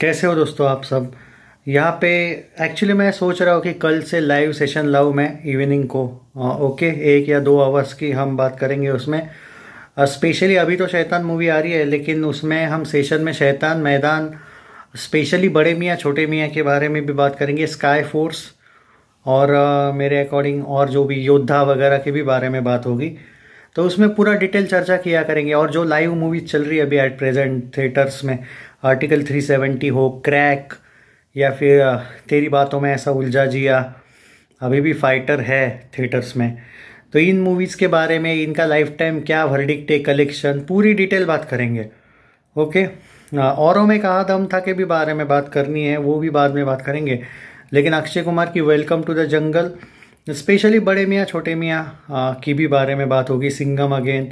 कैसे हो दोस्तों आप सब यहाँ पे एक्चुअली मैं सोच रहा हूँ कि कल से लाइव सेशन लाऊँ मैं इवनिंग को आ, हाँ, ओके एक या दो आवर्स की हम बात करेंगे उसमें स्पेशली अभी तो शैतान मूवी आ रही है लेकिन उसमें हम सेशन में शैतान मैदान स्पेशली बड़े मियाँ छोटे मियाँ के बारे में भी बात करेंगे स्काई फोर्स और आ, मेरे अकॉर्डिंग और जो भी योद्धा वगैरह के भी बारे में बात होगी तो उसमें पूरा डिटेल चर्चा किया करेंगे और जो लाइव मूवीज चल रही है अभी एट प्रेजेंट थिएटर्स में आर्टिकल 370 हो क्रैक या फिर तेरी बातों में ऐसा उलझा जिया अभी भी फाइटर है थिएटर्स में तो इन मूवीज़ के बारे में इनका लाइफ टाइम क्या वर्डिक्ट है कलेक्शन पूरी डिटेल बात करेंगे ओके औरों में कहा दम था के भी बारे में बात करनी है वो भी बाद में बात करेंगे लेकिन अक्षय कुमार की welcome to the jungle specially Bade Miyan छोटे मियाँ की भी बारे में बात होगी सिंगम अगेन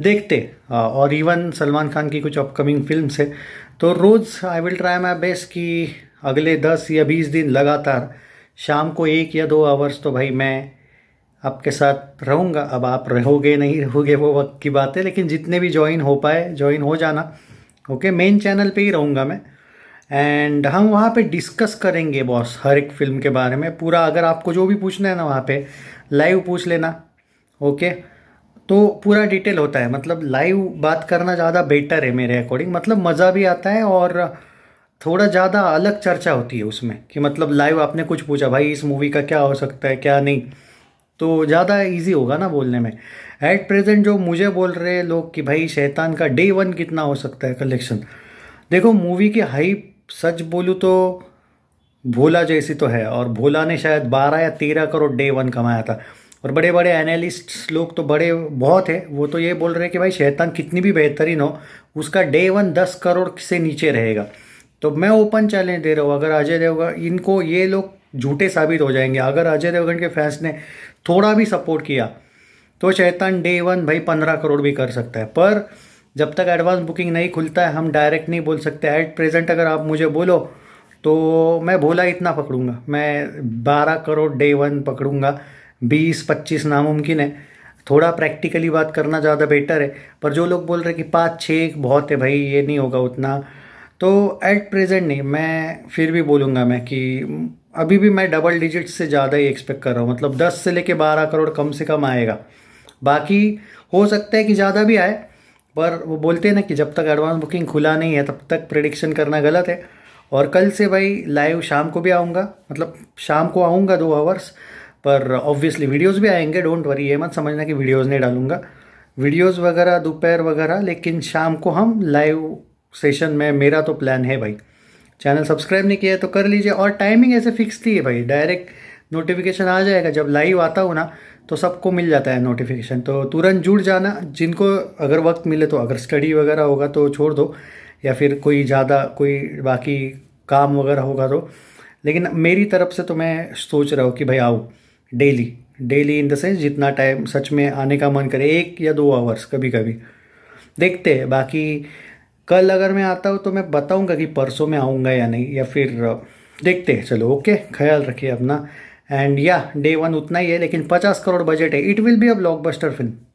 देखते हाँ, और इवन सलमान खान की कुछ अपकमिंग फिल्म है तो रोज़ I will try my best कि अगले दस या बीस दिन लगातार शाम को एक या दो आवर्स तो भाई मैं आपके साथ रहूँगा अब आप रहोगे नहीं रहोगे वो वक्त की बात है लेकिन जितने भी ज्वाइन हो पाए ज्वाइन हो जाना ओके मेन चैनल पे ही रहूँगा मैं एंड हम वहाँ पे डिस्कस करेंगे बॉस हर एक फिल्म के बारे में पूरा अगर आपको जो भी पूछना है ना वहाँ पे लाइव पूछ लेना ओके तो पूरा डिटेल होता है मतलब लाइव बात करना ज़्यादा बेटर है मेरे अकॉर्डिंग मतलब मज़ा भी आता है और थोड़ा ज़्यादा अलग चर्चा होती है उसमें कि मतलब लाइव आपने कुछ पूछा भाई इस मूवी का क्या हो सकता है क्या नहीं तो ज़्यादा इजी होगा ना बोलने में एट प्रेजेंट जो मुझे बोल रहे हैं लोग कि भाई शैतान का डे वन कितना हो सकता है कलेक्शन देखो मूवी की हाइप सच बोलूँ तो भोला जैसी तो है और भोला ने शायद बारह या तेरह करोड़ डे वन कमाया था और बड़े बड़े एनालिस्ट्स लोग तो बड़े बहुत है वो तो ये बोल रहे हैं कि भाई शैतान कितनी भी बेहतरीन हो उसका डे वन दस करोड़ से नीचे रहेगा तो मैं ओपन चैलेंज दे रहा हूँ अगर अजय देवगन इनको ये लोग झूठे साबित हो जाएंगे अगर अजय देवगन के फैंस ने थोड़ा भी सपोर्ट किया तो शैतान डे वन भाई पंद्रह करोड़ भी कर सकता है पर जब तक एडवांस बुकिंग नहीं खुलता है हम डायरेक्ट नहीं बोल सकते एट प्रेजेंट अगर आप मुझे बोलो तो मैं भोला इतना पकड़ूंगा मैं बारह करोड़ डे वन पकड़ूंगा बीस पच्चीस नामुमकिन है थोड़ा प्रैक्टिकली बात करना ज़्यादा बेटर है पर जो लोग बोल रहे कि पाँच छः बहुत है भाई ये नहीं होगा उतना तो एट प्रेजेंट नहीं मैं फिर भी बोलूँगा मैं कि अभी भी मैं डबल डिजिट से ज़्यादा ही एक्सपेक्ट कर रहा हूँ मतलब दस से लेके बारह करोड़ कम से कम आएगा बाकी हो सकता है कि ज़्यादा भी आए पर वो बोलते हैं ना कि जब तक एडवांस बुकिंग खुला नहीं है तब तक प्रडिक्शन करना गलत है और कल से भाई लाइव शाम को भी आऊँगा मतलब शाम को आऊँगा दो आवर्स पर ऑब्वियसली वीडियोस भी आएंगे डोंट वरी ये मत समझना कि वीडियोस नहीं डालूंगा वीडियोस वगैरह दोपहर वगैरह लेकिन शाम को हम लाइव सेशन में मेरा तो प्लान है भाई चैनल सब्सक्राइब नहीं किया है तो कर लीजिए और टाइमिंग ऐसे फिक्स थी है भाई डायरेक्ट नोटिफिकेशन आ जाएगा जब लाइव आता हो ना तो सबको मिल जाता है नोटिफिकेशन तो तुरंत जुड़ जाना जिनको अगर वक्त मिले तो अगर स्टडी वगैरह होगा तो छोड़ दो या फिर कोई ज़्यादा कोई बाकी काम वगैरह होगा तो लेकिन मेरी तरफ से तो मैं सोच रहा हूँ कि भाई आओ daily daily in the sense जितना टाइम सच में आने का मन करे एक या दो आवर्स कभी कभी देखते हैं बाकी कल अगर मैं आता हूँ तो मैं बताऊँगा कि परसों में आऊँगा या नहीं या फिर देखते हैं चलो ओके ख्याल रखिए अपना एंड या डे वन उतना ही है लेकिन पचास करोड़ बजट है it will be a blockbuster film